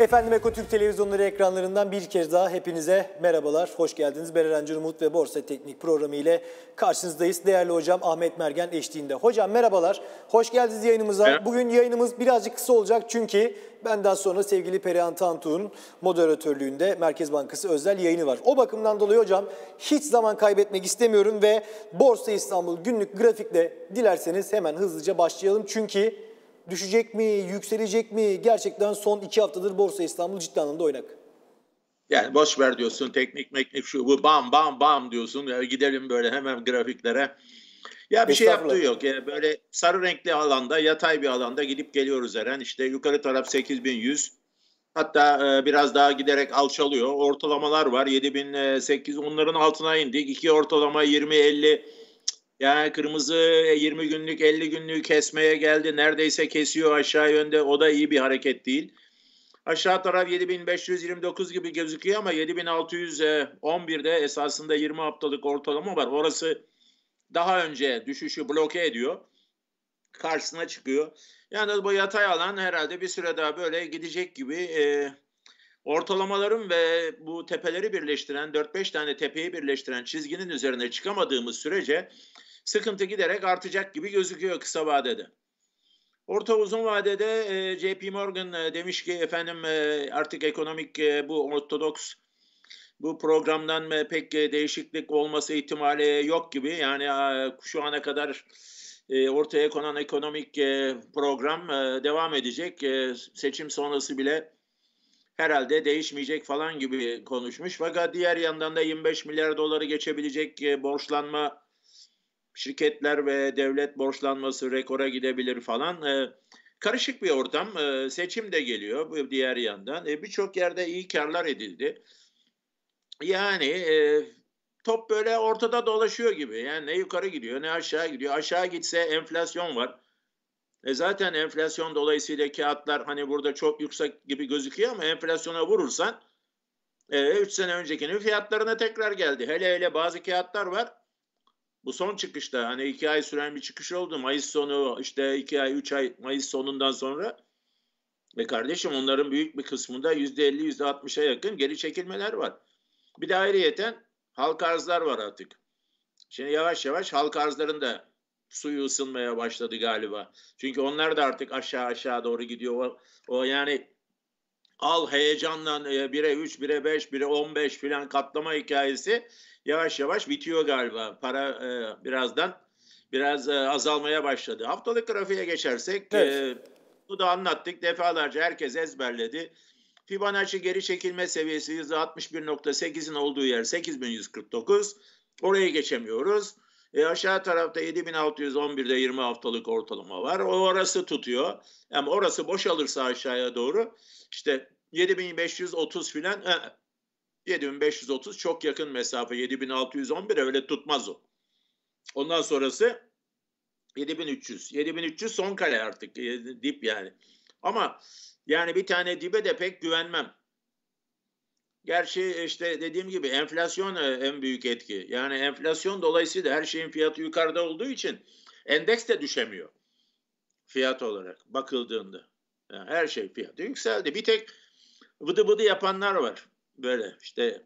Efendim Ekotürk televizyonları ekranlarından bir kez daha hepinize merhabalar. Hoş geldiniz. Bererenci Umut ve Borsa Teknik programı ile karşınızdayız. Değerli hocam Ahmet Mergen eşliğinde. Hocam merhabalar. Hoş geldiniz yayınımıza. Evet. Bugün yayınımız birazcık kısa olacak çünkü ben daha sonra sevgili Perihan Tantuğ'un moderatörlüğünde Merkez Bankası özel yayını var. O bakımdan dolayı hocam hiç zaman kaybetmek istemiyorum ve Borsa İstanbul günlük grafikle dilerseniz hemen hızlıca başlayalım. Çünkü Düşecek mi, yükselecek mi? Gerçekten son iki haftadır Borsa İstanbul ciddi anlamda oynak. Yani boş ver diyorsun teknik meknik şu bu bam bam bam diyorsun. Ya gidelim böyle hemen grafiklere. Ya bir şey yaptığı yok. Yani böyle sarı renkli alanda yatay bir alanda gidip geliyoruz Eren. İşte yukarı taraf 8100 hatta e, biraz daha giderek alçalıyor. Ortalamalar var 7008 e, onların altına indik. İki ortalama 20 50 yani kırmızı 20 e, günlük 50 günlük kesmeye geldi. Neredeyse kesiyor aşağı yönde. O da iyi bir hareket değil. Aşağı taraf 7529 gibi gözüküyor ama 7611'de e, esasında 20 haftalık ortalama var. Orası daha önce düşüşü bloke ediyor. Karşısına çıkıyor. Yani bu yatay alan herhalde bir süre daha böyle gidecek gibi. E, ortalamaların ve bu tepeleri birleştiren 4-5 tane tepeyi birleştiren çizginin üzerine çıkamadığımız sürece sıkıntı giderek artacak gibi gözüküyor kısa vadede. Orta uzun vadede e, JP Morgan e, demiş ki efendim e, artık ekonomik bu ortodoks bu programdan pek değişiklik olması ihtimali yok gibi. Yani şu ana kadar ortaya konan ekonomik program devam edecek. seçim sonrası bile herhalde değişmeyecek falan gibi konuşmuş. Fakat diğer yandan da 25 milyar doları geçebilecek e, borçlanma şirketler ve devlet borçlanması rekora gidebilir falan. E, karışık bir ortam. E, seçim de geliyor bu diğer yandan. E, Birçok yerde iyi karlar edildi. Yani e, top böyle ortada dolaşıyor gibi. Yani ne yukarı gidiyor ne aşağı gidiyor. Aşağı gitse enflasyon var. E zaten enflasyon dolayısıyla kağıtlar hani burada çok yüksek gibi gözüküyor ama enflasyona vurursan 3 e, üç sene öncekinin fiyatlarına tekrar geldi. Hele hele bazı kağıtlar var bu son çıkışta hani iki ay süren bir çıkış oldu. Mayıs sonu işte iki ay, üç ay Mayıs sonundan sonra ve kardeşim onların büyük bir kısmında yüzde elli, yüzde altmışa yakın geri çekilmeler var. Bir de ayrıyeten halk arzlar var artık. Şimdi yavaş yavaş halk arzların da suyu ısınmaya başladı galiba. Çünkü onlar da artık aşağı aşağı doğru gidiyor. O, o yani al heyecanla e, 1'e 3, 1'e 5, 1'e 15 filan katlama hikayesi yavaş yavaş bitiyor galiba. Para e, birazdan biraz e, azalmaya başladı. Haftalık grafiğe geçersek e, evet. e, bu da anlattık defalarca herkes ezberledi. Fibonacci geri çekilme seviyesi %61.8'in olduğu yer 8149. oraya geçemiyoruz. E aşağı tarafta 7611'de 20 haftalık ortalama var. O orası tutuyor. Ama orası boşalırsa aşağıya doğru işte 7530 filan 7530 e, çok yakın mesafe. 7611 öyle tutmaz o. Ondan sonrası 7300. 7300 son kale artık e, dip yani. Ama yani bir tane dibe de pek güvenmem. Gerçi işte dediğim gibi enflasyon e, en büyük etki. Yani enflasyon dolayısıyla her şeyin fiyatı yukarıda olduğu için endeks de düşemiyor fiyat olarak bakıldığında. Yani her şey fiyatı yükseldi. Bir tek vıdı vıdı yapanlar var. Böyle işte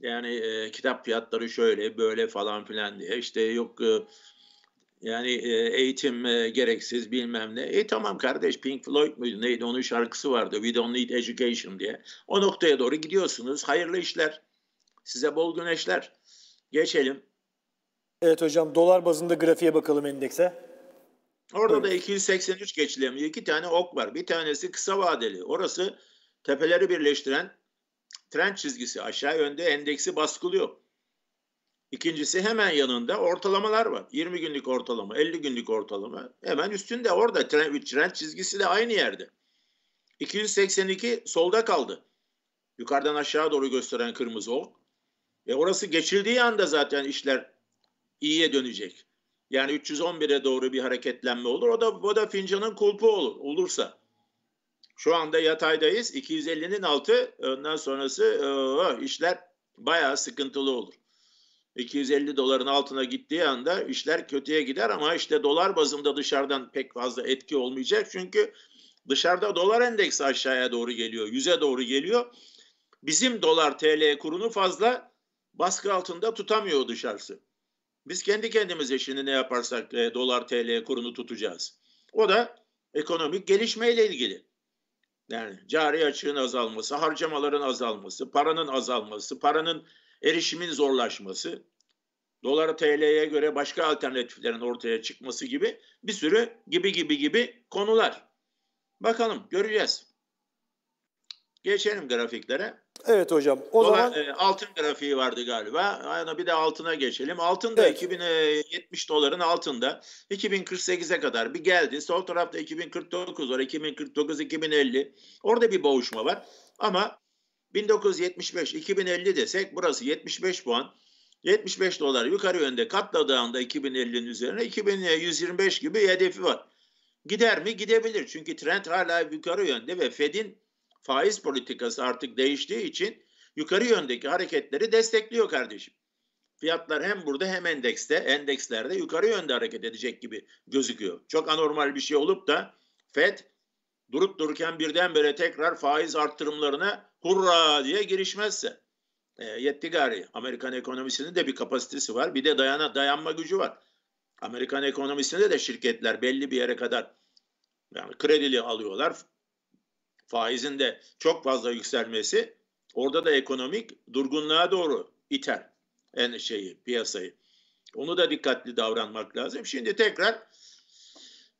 yani e, kitap fiyatları şöyle böyle falan filan diye işte yok e, yani e, eğitim e, gereksiz bilmem ne. E tamam kardeş Pink Floyd muydu neydi onun şarkısı vardı. We don't need education diye. O noktaya doğru gidiyorsunuz. Hayırlı işler. Size bol güneşler. Geçelim. Evet hocam dolar bazında grafiğe bakalım endekse. Orada Buyurun. da 283 geçilemiyor. İki tane ok var. Bir tanesi kısa vadeli. Orası tepeleri birleştiren trend çizgisi aşağı yönde endeksi baskılıyor. İkincisi hemen yanında ortalamalar var. 20 günlük ortalama, 50 günlük ortalama. Hemen üstünde orada trend, trend çizgisi de aynı yerde. 282 solda kaldı. Yukarıdan aşağı doğru gösteren kırmızı ok. Ve orası geçildiği anda zaten işler iyiye dönecek. Yani 311'e doğru bir hareketlenme olur. O da o da fincanın kulpu olur olursa. Şu anda yataydayız. 250'nin altı ondan sonrası e, işler bayağı sıkıntılı olur. 250 doların altına gittiği anda işler kötüye gider ama işte dolar bazında dışarıdan pek fazla etki olmayacak. Çünkü dışarıda dolar endeksi aşağıya doğru geliyor, yüze doğru geliyor. Bizim dolar TL kurunu fazla baskı altında tutamıyor dışarısı. Biz kendi kendimize şimdi ne yaparsak e, dolar TL kurunu tutacağız. O da ekonomik gelişmeyle ilgili. Yani cari açığın azalması, harcamaların azalması, paranın azalması, paranın erişimin zorlaşması, dolara TL'ye göre başka alternatiflerin ortaya çıkması gibi bir sürü gibi gibi gibi konular. Bakalım göreceğiz. Geçelim grafiklere. Evet hocam. O Dolar, zaman e, altın grafiği vardı galiba. Aynen bir de altına geçelim. Altın da evet. 2070 doların altında 2048'e kadar bir geldi. Sol tarafta 2049 var. 2049 2050. Orada bir boğuşma var. Ama 1975 2050 desek burası 75 puan. 75 dolar yukarı yönde katladığı anda 2050'nin üzerine 2125 gibi hedefi var. Gider mi? Gidebilir. Çünkü trend hala yukarı yönde ve Fed'in faiz politikası artık değiştiği için yukarı yöndeki hareketleri destekliyor kardeşim. Fiyatlar hem burada hem endekste, endekslerde yukarı yönde hareket edecek gibi gözüküyor. Çok anormal bir şey olup da Fed durup dururken birdenbire tekrar faiz arttırımlarına hurra diye girişmezse e, yetti gari. Amerikan ekonomisinin de bir kapasitesi var. Bir de dayana dayanma gücü var. Amerikan ekonomisinde de şirketler belli bir yere kadar yani kredili alıyorlar. Faizin de çok fazla yükselmesi orada da ekonomik durgunluğa doğru iter en şeyi piyasayı. Onu da dikkatli davranmak lazım. Şimdi tekrar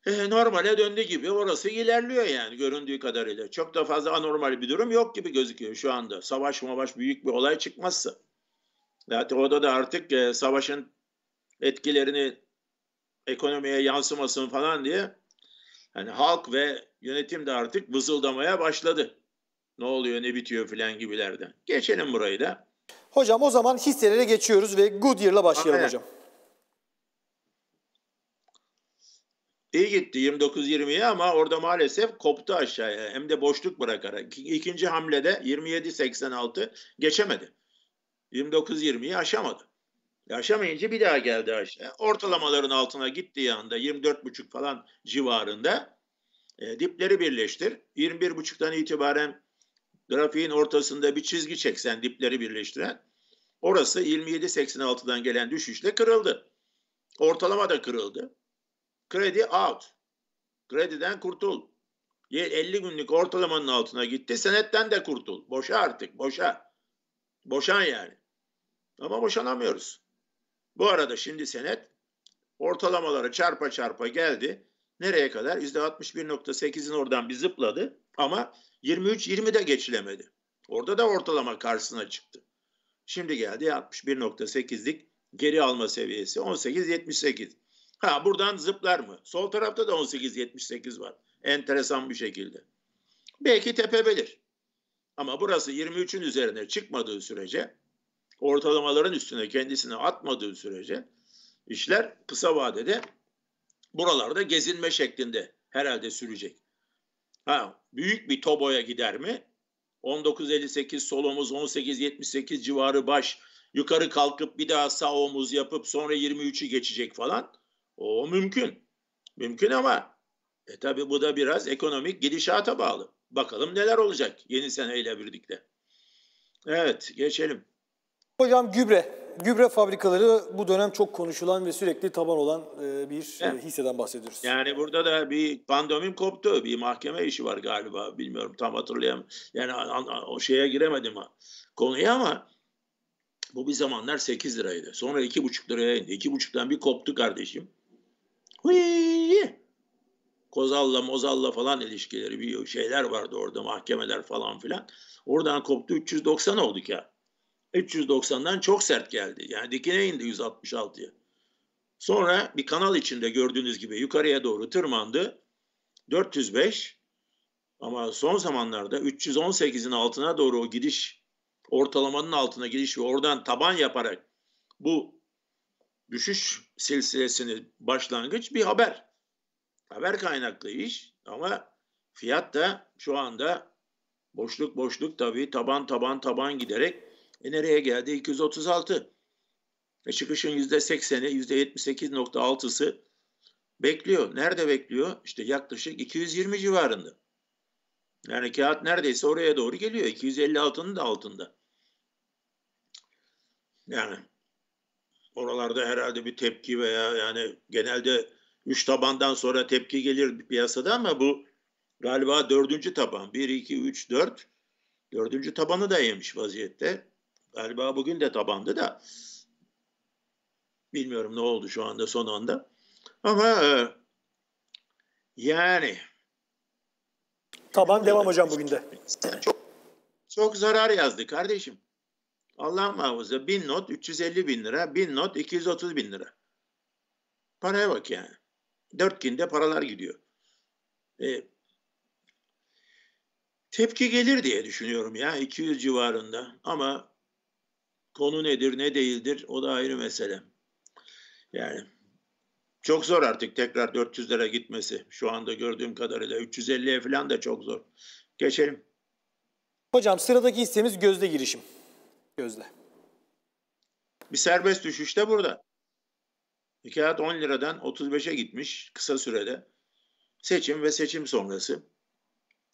e, normale döndü gibi orası ilerliyor yani göründüğü kadarıyla. Çok da fazla anormal bir durum yok gibi gözüküyor şu anda. Savaş mavaş büyük bir olay çıkmazsa. Zaten orada da artık e, savaşın etkilerini ekonomiye yansımasın falan diye hani halk ve yönetim de artık vızıldamaya başladı. Ne oluyor ne bitiyor filan gibilerden. Geçelim burayı da. Hocam o zaman hisselere geçiyoruz ve Goodyear'la başlayalım Aynen. hocam. İyi gitti 29-20'ye ama orada maalesef koptu aşağıya hem de boşluk bırakarak. İkinci hamlede 27-86 geçemedi. 29-20'yi aşamadı. Aşamayınca bir daha geldi aşağı. Ortalamaların altına gittiği anda 24,5 falan civarında e, dipleri birleştir. 21,5'tan itibaren grafiğin ortasında bir çizgi çeksen dipleri birleştiren orası 27.86'dan gelen düşüşle kırıldı. Ortalama da kırıldı. Kredi out. Krediden kurtul. 50 günlük ortalamanın altına gitti. Senetten de kurtul. Boşa artık boşa. Boşan yani. Ama boşanamıyoruz. Bu arada şimdi senet ortalamaları çarpa çarpa geldi. Nereye kadar? %61.8'in oradan bir zıpladı ama 23-20'de 20 geçilemedi. Orada da ortalama karşısına çıktı. Şimdi geldi 61.8'lik geri alma seviyesi 18, 78. Ha buradan zıplar mı? Sol tarafta da 18.78 var. Enteresan bir şekilde. Belki tepebilir. Ama burası 23'ün üzerine çıkmadığı sürece ortalamaların üstüne kendisini atmadığı sürece işler kısa vadede buralarda gezinme şeklinde herhalde sürecek. Ha, büyük bir toboya gider mi? 19.58 solumuz 18.78 civarı baş yukarı kalkıp bir daha sağ omuz yapıp sonra 23'ü geçecek falan. O mümkün. Mümkün ama e tabi bu da biraz ekonomik gidişata bağlı. Bakalım neler olacak yeni seneyle birlikte. Evet geçelim. Hocam gübre. Gübre fabrikaları bu dönem çok konuşulan ve sürekli taban olan e, bir e, evet. hisseden bahsediyoruz. Yani burada da bir pandemim koptu. Bir mahkeme işi var galiba. Bilmiyorum tam hatırlayamıyorum. Yani o şeye giremedim konuya ama bu bir zamanlar 8 liraydı. Sonra 2,5 liraya indi. 2,5'tan bir koptu kardeşim. Hıyy! Kozalla mozalla falan ilişkileri bir şeyler vardı orada mahkemeler falan filan. Oradan koptu 390 olduk ya. 390'dan çok sert geldi. Yani dikine indi 166'ya. Sonra bir kanal içinde gördüğünüz gibi yukarıya doğru tırmandı. 405 ama son zamanlarda 318'in altına doğru o gidiş ortalamanın altına gidiş ve oradan taban yaparak bu düşüş silsilesini başlangıç bir haber. Haber kaynaklı iş ama fiyat da şu anda boşluk boşluk tabii taban taban taban giderek e nereye geldi? 236. E çıkışın %80'i, %78.6'sı bekliyor. Nerede bekliyor? İşte yaklaşık 220 civarında. Yani kağıt neredeyse oraya doğru geliyor. 256'nın da altında. Yani Oralarda herhalde bir tepki veya yani genelde üç tabandan sonra tepki gelir piyasada ama bu galiba dördüncü taban. Bir, iki, üç, dört. Dördüncü tabanı da yemiş vaziyette. Galiba bugün de tabandı da. Bilmiyorum ne oldu şu anda son anda. Ama e, yani Taban devam hocam bugün de. Çok, çok zarar yazdı kardeşim. Allah muhafaza 1000 not 350 bin lira, 1000 not 230 bin lira. Paraya bak yani. Dört günde paralar gidiyor. E, tepki gelir diye düşünüyorum ya 200 civarında ama konu nedir ne değildir o da ayrı mesele. Yani çok zor artık tekrar 400 lira gitmesi. Şu anda gördüğüm kadarıyla 350'ye falan da çok zor. Geçelim. Hocam sıradaki hissemiz gözde girişim. Gözle. Bir serbest düşüş de burada. Hikayet 10 liradan 35'e gitmiş kısa sürede. Seçim ve seçim sonrası.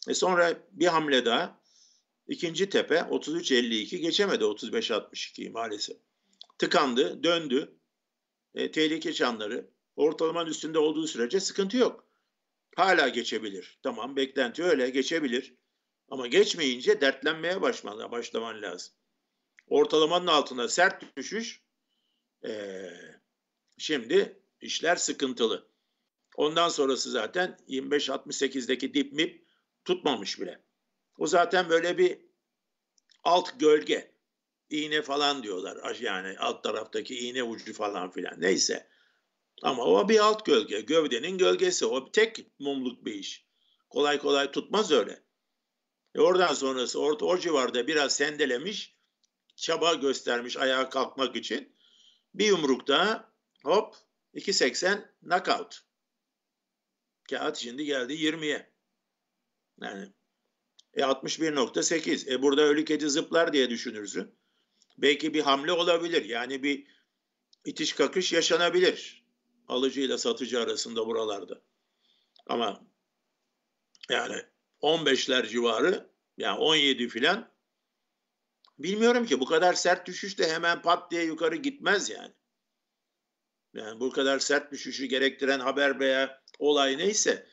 E sonra bir hamle daha. İkinci tepe 33.52 geçemedi 35.62'yi maalesef. Tıkandı, döndü. E, tehlike çanları ortalamanın üstünde olduğu sürece sıkıntı yok. Hala geçebilir. Tamam beklenti öyle geçebilir. Ama geçmeyince dertlenmeye başlaman, başlaman lazım ortalamanın altına sert düşüş e, şimdi işler sıkıntılı. Ondan sonrası zaten 25-68'deki dip mip tutmamış bile. O zaten böyle bir alt gölge. iğne falan diyorlar. Yani alt taraftaki iğne ucu falan filan. Neyse. Ama o bir alt gölge. Gövdenin gölgesi. O tek mumluk bir iş. Kolay kolay tutmaz öyle. E oradan sonrası orta, o civarda biraz sendelemiş çaba göstermiş ayağa kalkmak için. Bir yumrukta hop 2.80 knockout. Kağıt şimdi geldi 20'ye. Yani e 61.8. E burada ölü kedi zıplar diye düşünürsün. Belki bir hamle olabilir. Yani bir itiş kakış yaşanabilir. Alıcıyla satıcı arasında buralarda. Ama yani 15'ler civarı yani 17 filan Bilmiyorum ki bu kadar sert düşüş de hemen pat diye yukarı gitmez yani. Yani bu kadar sert düşüşü gerektiren haber veya olay neyse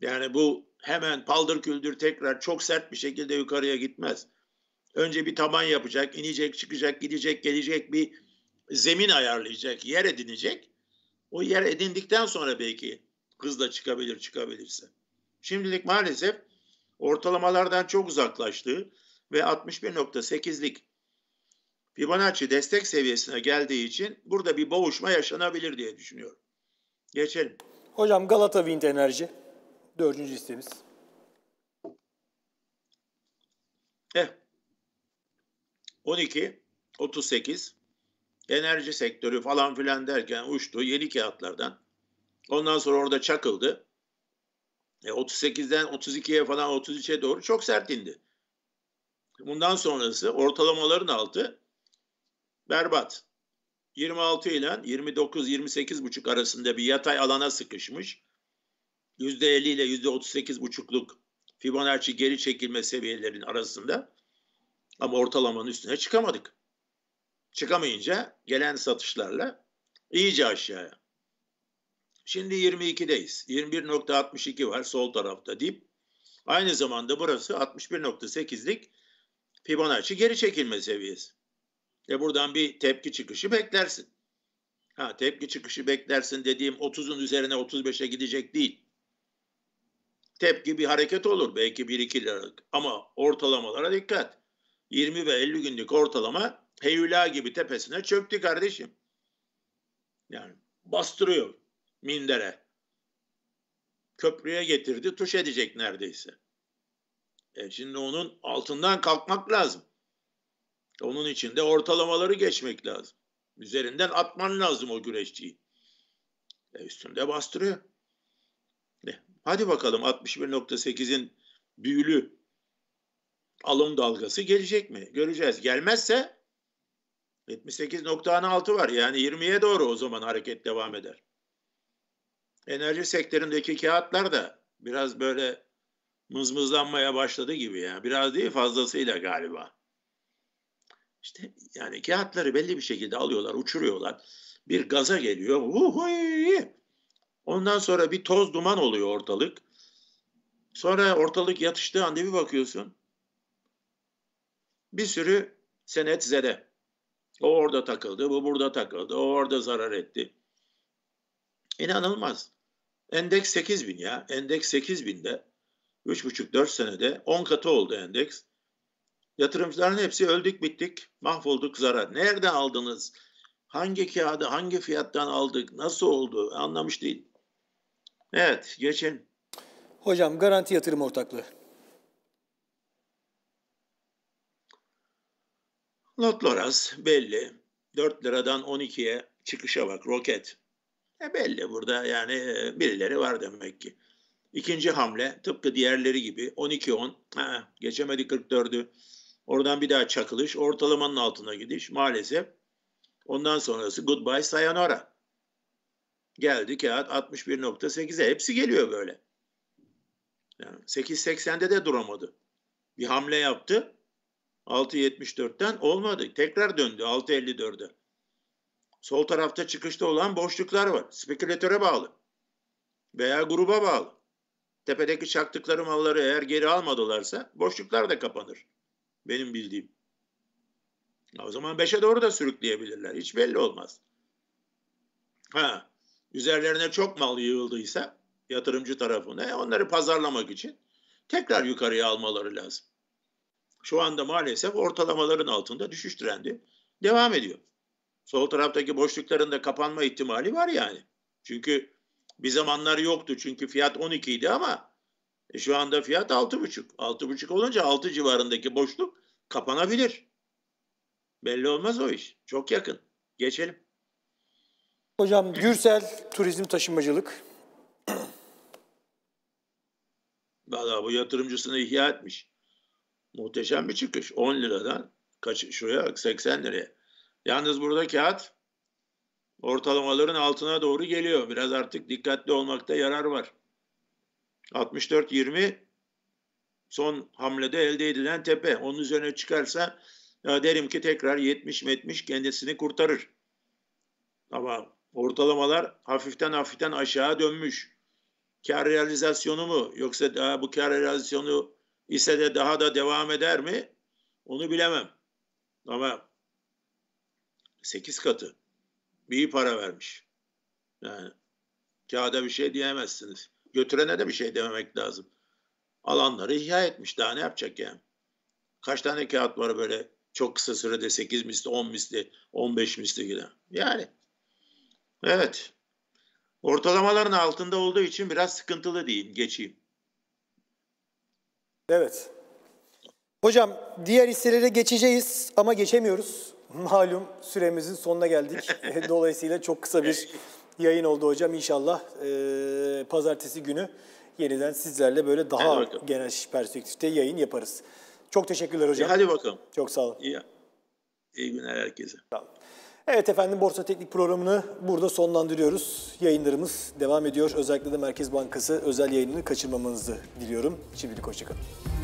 yani bu hemen paldır küldür tekrar çok sert bir şekilde yukarıya gitmez. Önce bir taban yapacak, inecek, çıkacak, gidecek, gelecek bir zemin ayarlayacak, yer edinecek. O yer edindikten sonra belki hızla çıkabilir, çıkabilirse. Şimdilik maalesef ortalamalardan çok uzaklaştığı ve 61.8'lik Fibonacci destek seviyesine geldiği için burada bir boğuşma yaşanabilir diye düşünüyorum. Geçelim. Hocam Galata Wind Enerji dördüncü listemiz. Eh. 12, 38, enerji sektörü falan filan derken uçtu yeni kağıtlardan. Ondan sonra orada çakıldı. E, 38'den 32'ye falan 33'e doğru çok sert indi bundan sonrası ortalamaların altı berbat. 26 ile 29-28,5 arasında bir yatay alana sıkışmış. %50 ile %38,5'luk Fibonacci geri çekilme seviyelerinin arasında ama ortalamanın üstüne çıkamadık. Çıkamayınca gelen satışlarla iyice aşağıya. Şimdi 22'deyiz. 21.62 var sol tarafta dip. aynı zamanda burası 61.8'lik Fibonacci geri çekilme seviyesi. E buradan bir tepki çıkışı beklersin. Ha tepki çıkışı beklersin dediğim 30'un üzerine 35'e gidecek değil. Tepki bir hareket olur belki 1-2 liralık ama ortalamalara dikkat. 20 ve 50 günlük ortalama heyula gibi tepesine çöktü kardeşim. Yani bastırıyor mindere. Köprüye getirdi tuş edecek neredeyse. E şimdi onun altından kalkmak lazım. Onun için de ortalamaları geçmek lazım. Üzerinden atman lazım o güreşçiyi. E üstünde bastırıyor. E, hadi bakalım 61.8'in büyülü alım dalgası gelecek mi? Göreceğiz. Gelmezse 78.6 var. Yani 20'ye doğru o zaman hareket devam eder. Enerji sektöründeki kağıtlar da biraz böyle mızmızlanmaya başladı gibi ya. Biraz değil fazlasıyla galiba. İşte yani kağıtları belli bir şekilde alıyorlar, uçuruyorlar. Bir gaza geliyor. Uhuy! Ondan sonra bir toz duman oluyor ortalık. Sonra ortalık yatıştığı anda bir bakıyorsun. Bir sürü senet zede. O orada takıldı, bu burada takıldı, o orada zarar etti. İnanılmaz. Endeks 8000 ya. Endeks 8000'de 3,5-4 senede 10 katı oldu endeks. Yatırımcıların hepsi öldük bittik, mahvolduk zarar. Nerede aldınız? Hangi kağıdı, hangi fiyattan aldık? Nasıl oldu? Anlamış değil. Evet, geçin. Hocam garanti yatırım ortaklığı. Lotloras belli. 4 liradan 12'ye çıkışa bak roket. E belli burada yani e, birileri var demek ki. İkinci hamle tıpkı diğerleri gibi 12-10 geçemedi 44'ü oradan bir daha çakılış ortalamanın altına gidiş maalesef ondan sonrası goodbye sayonara geldi kağıt 61.8'e hepsi geliyor böyle. Yani 8.80'de de duramadı. Bir hamle yaptı 6.74'ten olmadı tekrar döndü 6.54'e. Sol tarafta çıkışta olan boşluklar var. Spekülatöre bağlı veya gruba bağlı tepedeki çaktıkları malları eğer geri almadılarsa boşluklar da kapanır. Benim bildiğim. O zaman beşe doğru da sürükleyebilirler. Hiç belli olmaz. Ha, üzerlerine çok mal yığıldıysa yatırımcı tarafına e, onları pazarlamak için tekrar yukarıya almaları lazım. Şu anda maalesef ortalamaların altında düşüş trendi devam ediyor. Sol taraftaki boşlukların da kapanma ihtimali var yani. Çünkü bir zamanlar yoktu çünkü fiyat 12 idi ama e, şu anda fiyat 6,5. 6,5 olunca 6 civarındaki boşluk kapanabilir. Belli olmaz o iş. Çok yakın. Geçelim. Hocam Gürsel Turizm Taşımacılık. Valla bu yatırımcısını ihya etmiş. Muhteşem bir çıkış. 10 liradan kaç şuraya 80 liraya. Yalnız burada kağıt ortalamaların altına doğru geliyor. Biraz artık dikkatli olmakta yarar var. 64-20 son hamlede elde edilen tepe. Onun üzerine çıkarsa e, derim ki tekrar 70-70 kendisini kurtarır. Ama ortalamalar hafiften hafiften aşağı dönmüş. Kar realizasyonu mu yoksa daha bu kar realizasyonu ise de daha da devam eder mi? Onu bilemem. Ama 8 katı iyi para vermiş. Yani kağıda bir şey diyemezsiniz. Götürene de bir şey dememek lazım. Alanları ihya etmiş. Daha ne yapacak yani? Kaç tane kağıt var böyle çok kısa sürede 8 misli, 10 misli, 15 misli gibi. Yani. Evet. Ortalamaların altında olduğu için biraz sıkıntılı diyeyim, geçeyim. Evet. Hocam diğer hisselere geçeceğiz ama geçemiyoruz. Malum süremizin sonuna geldik. E, dolayısıyla çok kısa bir yayın oldu hocam. İnşallah e, pazartesi günü yeniden sizlerle böyle daha geniş bakalım. perspektifte yayın yaparız. Çok teşekkürler hocam. E hadi bakalım. Çok sağ olun. İyi, iyi günler herkese. Evet efendim Borsa Teknik programını burada sonlandırıyoruz. Yayınlarımız devam ediyor. Özellikle de Merkez Bankası özel yayınını kaçırmamanızı diliyorum. Şimdilik hoşçakalın.